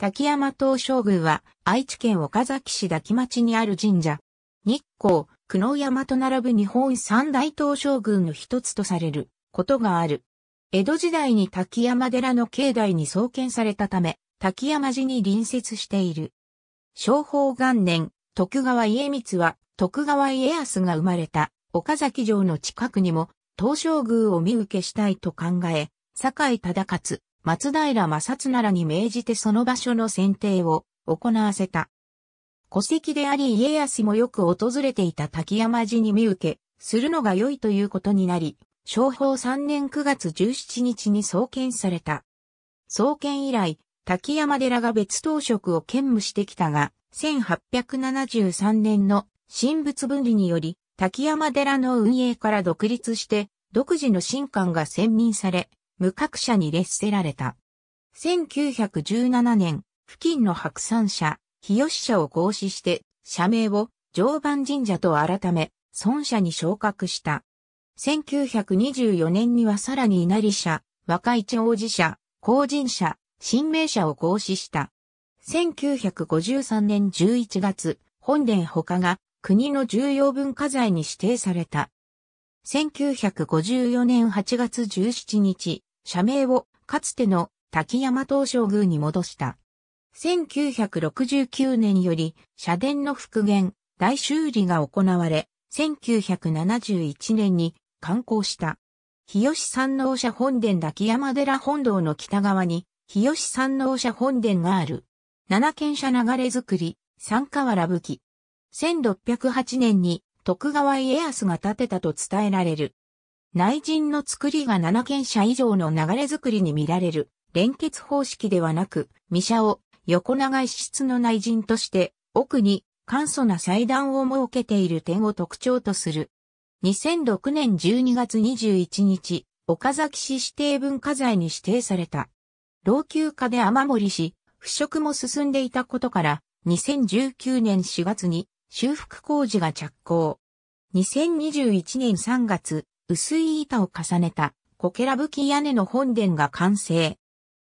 滝山東照宮は愛知県岡崎市滝町にある神社。日光、久能山と並ぶ日本三大東照宮の一つとされることがある。江戸時代に滝山寺の境内に創建されたため、滝山寺に隣接している。昭法元年、徳川家光は徳川家康が生まれた岡崎城の近くにも東照宮を見受けしたいと考え、堺井忠勝、松平正綱に命じてその場所の選定を行わせた。戸籍であり家康もよく訪れていた滝山寺に見受け、するのが良いということになり、昭法3年9月17日に創建された。創建以来、滝山寺が別当職を兼務してきたが、1873年の神仏分離により、滝山寺の運営から独立して、独自の神官が選任され、無格者に列せられた。1917年、付近の白山社、日吉社を合祀して、社名を常磐神社と改め、孫社に昇格した。1924年にはさらに稲荷社、若市王子社、後人社、新名社を合祀した。1953年11月、本殿他が国の重要文化財に指定された。1954年8月17日、社名をかつての滝山東照宮に戻した。1969年より社殿の復元、大修理が行われ、1971年に完工した。日吉山能社本殿滝山寺本堂の北側に、日吉山能社本殿がある。七軒社流れ作り、三河原武器。1608年に徳川家康が建てたと伝えられる。内陣の作りが7件者以上の流れ作りに見られる、連結方式ではなく、未社を横長い質の内陣として、奥に簡素な祭壇を設けている点を特徴とする。2006年12月21日、岡崎市指定文化財に指定された。老朽化で雨漏りし、腐食も進んでいたことから、2019年4月に修復工事が着工。2021年3月、薄い板を重ねた、こけらぶき屋根の本殿が完成。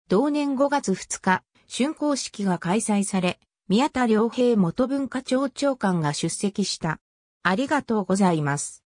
同年5月2日、竣工式が開催され、宮田良平元文化庁長官が出席した。ありがとうございます。